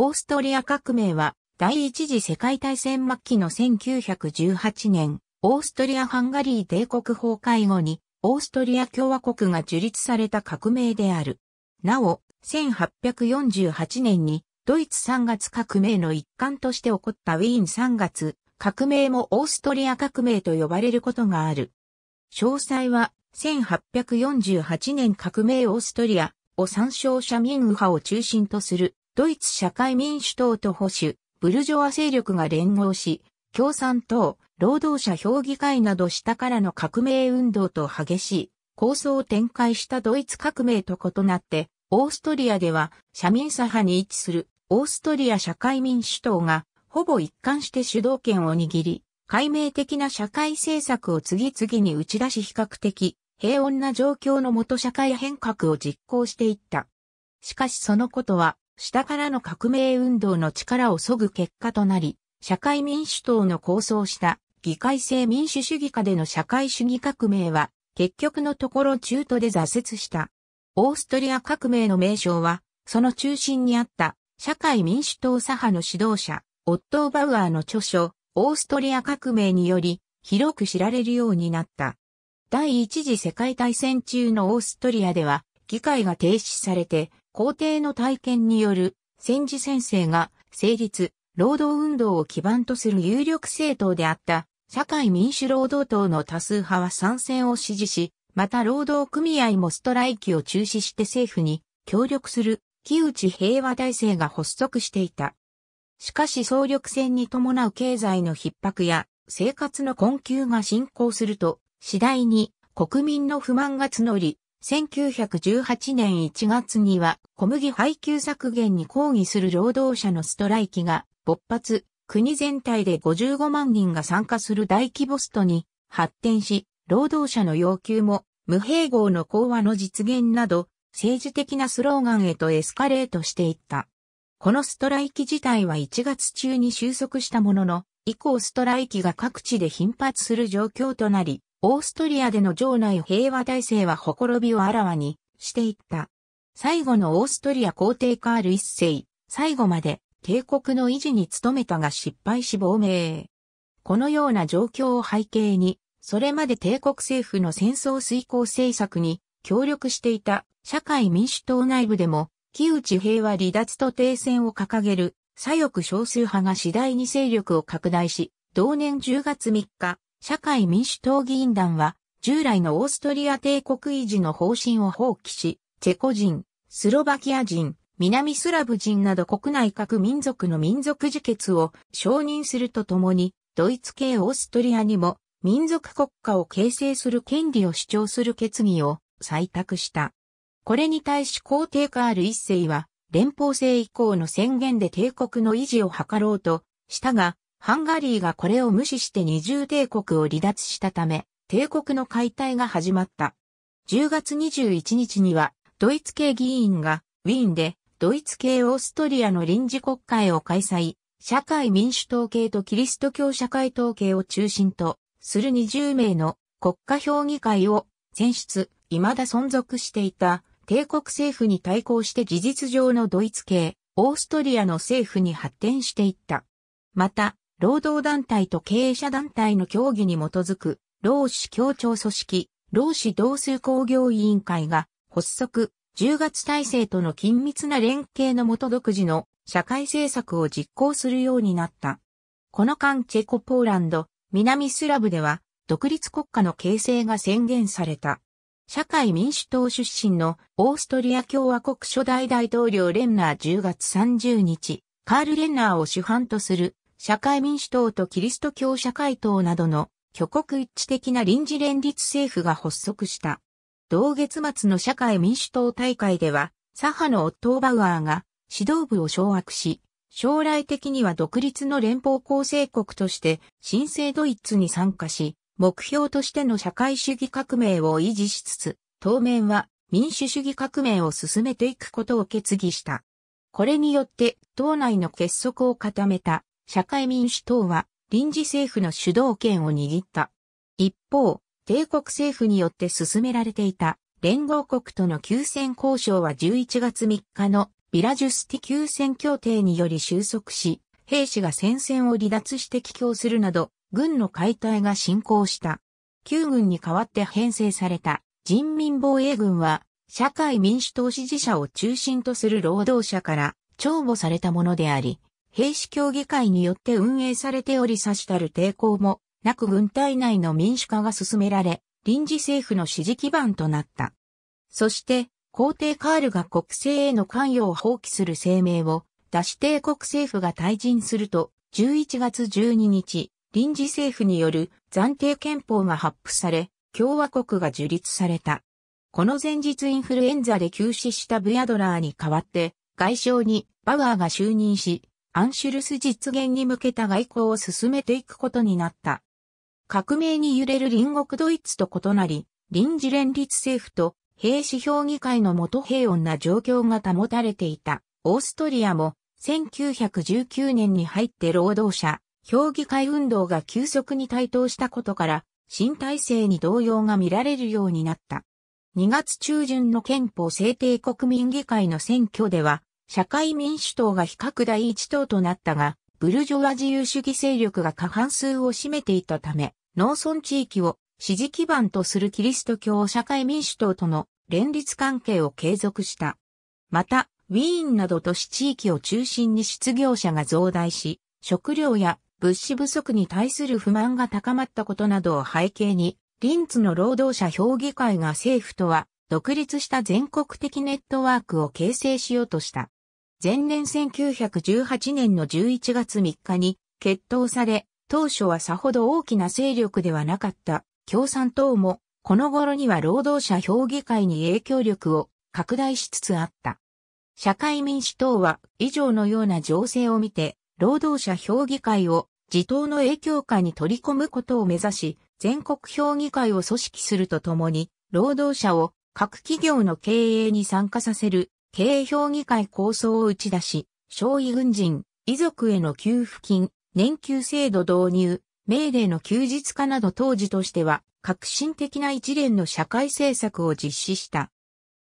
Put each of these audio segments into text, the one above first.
オーストリア革命は第一次世界大戦末期の1918年、オーストリア・ハンガリー帝国崩壊後に、オーストリア共和国が樹立された革命である。なお、1848年に、ドイツ3月革命の一環として起こったウィーン3月革命もオーストリア革命と呼ばれることがある。詳細は、1848年革命オーストリアを参照者民右派を中心とするドイツ社会民主党と保守、ブルジョア勢力が連合し、共産党、労働者評議会など下からの革命運動と激しい構想を展開したドイツ革命と異なって、オーストリアでは社民左派に位置するオーストリア社会民主党がほぼ一貫して主導権を握り、解明的な社会政策を次々に打ち出し比較的平穏な状況のもと社会変革を実行していった。しかしそのことは下からの革命運動の力を削ぐ結果となり、社会民主党の構想した議会制民主主義下での社会主義革命は、結局のところ中途で挫折した。オーストリア革命の名称は、その中心にあった社会民主党左派の指導者、オットー・バウアーの著書、オーストリア革命により、広く知られるようになった。第一次世界大戦中のオーストリアでは、議会が停止されて、皇帝の体験による戦時先生が成立、労働運動を基盤とする有力政党であった社会民主労働党の多数派は参戦を支持し、また労働組合もストライキを中止して政府に協力する木内平和体制が発足していた。しかし総力戦に伴う経済の逼迫や生活の困窮が進行すると次第に国民の不満が募り1918年1月には小麦配給削減に抗議する労働者のストライキが勃発、国全体で55万人が参加する大規模ストに発展し、労働者の要求も無併合の講和の実現など政治的なスローガンへとエスカレートしていった。このストライキ自体は1月中に収束したものの、以降ストライキが各地で頻発する状況となり、オーストリアでの城内平和体制はほころびをあらわにしていった。最後のオーストリア皇帝カール一世、最後まで帝国の維持に努めたが失敗し亡命。このような状況を背景に、それまで帝国政府の戦争遂行政策に協力していた社会民主党内部でも、木内平和離脱と停戦を掲げる左翼少数派が次第に勢力を拡大し、同年10月3日、社会民主党議員団は、従来のオーストリア帝国維持の方針を放棄し、チェコ人、スロバキア人、南スラブ人など国内各民族の民族自決を承認するとともに、ドイツ系オーストリアにも民族国家を形成する権利を主張する決議を採択した。これに対し皇帝カール一世は、連邦制以降の宣言で帝国の維持を図ろうとしたが、ハンガリーがこれを無視して二重帝国を離脱したため、帝国の解体が始まった。10月21日には、ドイツ系議員が、ウィーンで、ドイツ系オーストリアの臨時国会を開催、社会民主党系とキリスト教社会統計を中心とする20名の国家評議会を選出、未だ存続していた帝国政府に対抗して事実上のドイツ系、オーストリアの政府に発展していった。また、労働団体と経営者団体の協議に基づく、労使協調組織、労使同数工業委員会が発足、10月体制との緊密な連携のもと独自の社会政策を実行するようになった。この間チェコポーランド、南スラブでは独立国家の形成が宣言された。社会民主党出身のオーストリア共和国初代大統領レンナー10月30日、カール・レンナーを主犯とする社会民主党とキリスト教社会党などの挙国一致的な臨時連立政府が発足した。同月末の社会民主党大会では、左派のオットー・バウアーが指導部を掌握し、将来的には独立の連邦構成国として新生ドイツに参加し、目標としての社会主義革命を維持しつつ、当面は民主主義革命を進めていくことを決議した。これによって党内の結束を固めた社会民主党は臨時政府の主導権を握った。一方、帝国政府によって進められていた連合国との休戦交渉は11月3日のビラジュスティ休戦協定により収束し、兵士が戦線を離脱して帰郷するなど、軍の解体が進行した。旧軍に代わって編成された人民防衛軍は、社会民主党支持者を中心とする労働者から、帳簿されたものであり、兵士協議会によって運営されており差したる抵抗もなく軍隊内の民主化が進められ、臨時政府の支持基盤となった。そして、皇帝カールが国政への関与を放棄する声明を出し帝国政府が退陣すると、11月12日、臨時政府による暫定憲法が発布され、共和国が樹立された。この前日インフルエンザで急死したブヤドラーに代わって、外相にバワーが就任し、アンシュルス実現に向けた外交を進めていくことになった。革命に揺れる隣国ドイツと異なり、臨時連立政府と兵士評議会の元平穏な状況が保たれていた。オーストリアも1919年に入って労働者、評議会運動が急速に台頭したことから、新体制に動揺が見られるようになった。2月中旬の憲法制定国民議会の選挙では、社会民主党が比較第一党となったが、ブルジョワ自由主義勢力が過半数を占めていたため、農村地域を支持基盤とするキリスト教社会民主党との連立関係を継続した。また、ウィーンなど都市地域を中心に失業者が増大し、食料や物資不足に対する不満が高まったことなどを背景に、リンツの労働者評議会が政府とは独立した全国的ネットワークを形成しようとした。前年1918年の11月3日に決闘され、当初はさほど大きな勢力ではなかった共産党も、この頃には労働者評議会に影響力を拡大しつつあった。社会民主党は以上のような情勢を見て、労働者評議会を自党の影響下に取り込むことを目指し、全国評議会を組織するとともに、労働者を各企業の経営に参加させる経営評議会構想を打ち出し、少尉軍人、遺族への給付金、年給制度導入、命令の休日化など当時としては革新的な一連の社会政策を実施した。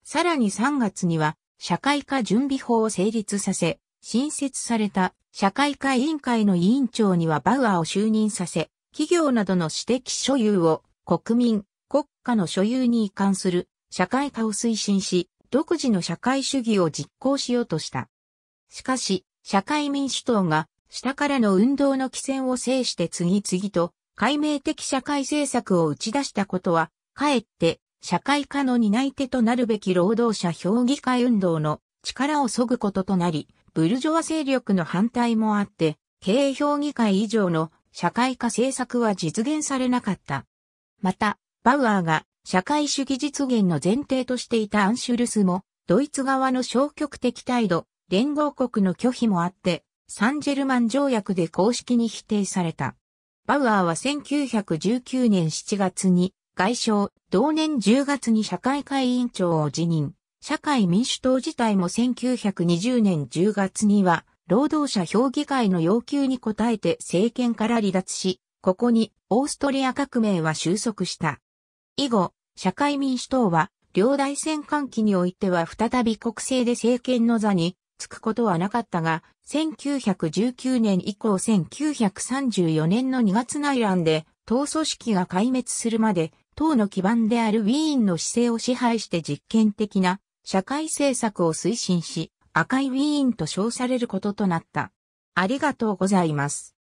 さらに3月には社会科準備法を成立させ、新設された社会科委員会の委員長にはバウアーを就任させ、企業などの私的所有を国民、国家の所有に移管する社会化を推進し、独自の社会主義を実行しようとした。しかし、社会民主党が下からの運動の起戦を制して次々と解明的社会政策を打ち出したことは、かえって社会化の担い手となるべき労働者評議会運動の力を削ぐこととなり、ブルジョワ勢力の反対もあって、経営評議会以上の社会化政策は実現されなかった。また、バウアーが社会主義実現の前提としていたアンシュルスも、ドイツ側の消極的態度、連合国の拒否もあって、サンジェルマン条約で公式に否定された。バウアーは1919年7月に外相、同年10月に社会会委員長を辞任。社会民主党自体も1920年10月には、労働者評議会の要求に応えて政権から離脱し、ここにオーストリア革命は収束した。以後、社会民主党は、両大戦間期においては再び国政で政権の座に着くことはなかったが、1919年以降1934年の2月内乱で、党組織が壊滅するまで、党の基盤であるウィーンの姿勢を支配して実験的な社会政策を推進し、赤いウィーンと称されることとなった。ありがとうございます。